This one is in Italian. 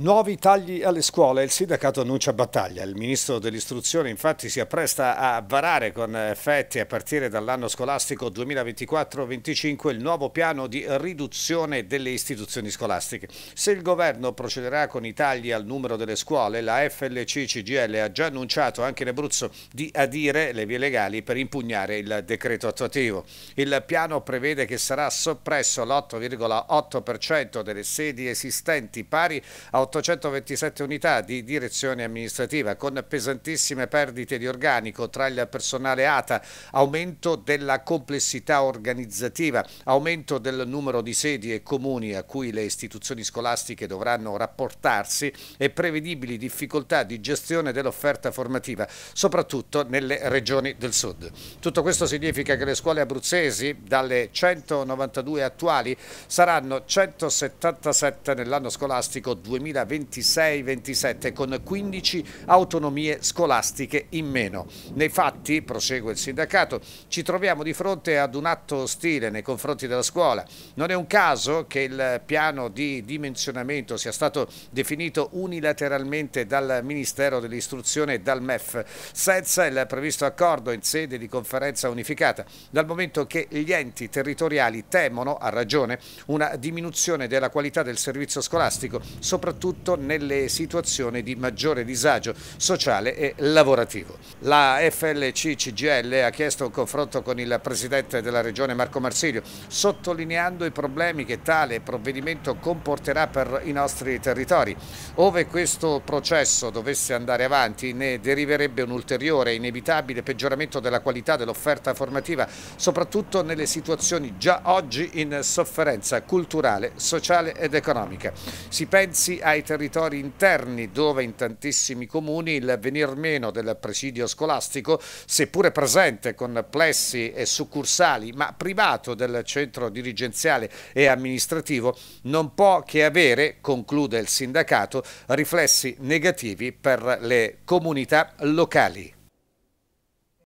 Nuovi tagli alle scuole, il sindacato annuncia battaglia. Il ministro dell'istruzione infatti si appresta a varare con effetti a partire dall'anno scolastico 2024-25 il nuovo piano di riduzione delle istituzioni scolastiche. Se il governo procederà con i tagli al numero delle scuole, la FLC CGL ha già annunciato anche in Abruzzo di adire le vie legali per impugnare il decreto attuativo. Il piano prevede che sarà soppresso l'8,8% delle sedi esistenti pari a 827 unità di direzione amministrativa con pesantissime perdite di organico tra il personale ATA, aumento della complessità organizzativa, aumento del numero di sedi e comuni a cui le istituzioni scolastiche dovranno rapportarsi e prevedibili difficoltà di gestione dell'offerta formativa, soprattutto nelle regioni del sud. Tutto questo significa che le scuole abruzzesi dalle 192 attuali saranno 177 nell'anno scolastico 2020 2026-27 con 15 autonomie scolastiche in meno. Nei fatti, prosegue il sindacato, ci troviamo di fronte ad un atto ostile nei confronti della scuola. Non è un caso che il piano di dimensionamento sia stato definito unilateralmente dal Ministero dell'Istruzione e dal MEF, senza il previsto accordo in sede di conferenza unificata, dal momento che gli enti territoriali temono, a ragione, una diminuzione della qualità del servizio scolastico, soprattutto soprattutto nelle situazioni di maggiore disagio sociale e lavorativo. La FLC CGL ha chiesto un confronto con il Presidente della Regione Marco Marsilio, sottolineando i problemi che tale provvedimento comporterà per i nostri territori. Ove questo processo dovesse andare avanti ne deriverebbe un ulteriore e inevitabile peggioramento della qualità dell'offerta formativa, soprattutto nelle situazioni già oggi in sofferenza culturale, sociale ed economica. Si pensi a ai territori interni dove in tantissimi comuni il venir meno del presidio scolastico, seppure presente con plessi e succursali, ma privato del centro dirigenziale e amministrativo, non può che avere, conclude il sindacato, riflessi negativi per le comunità locali.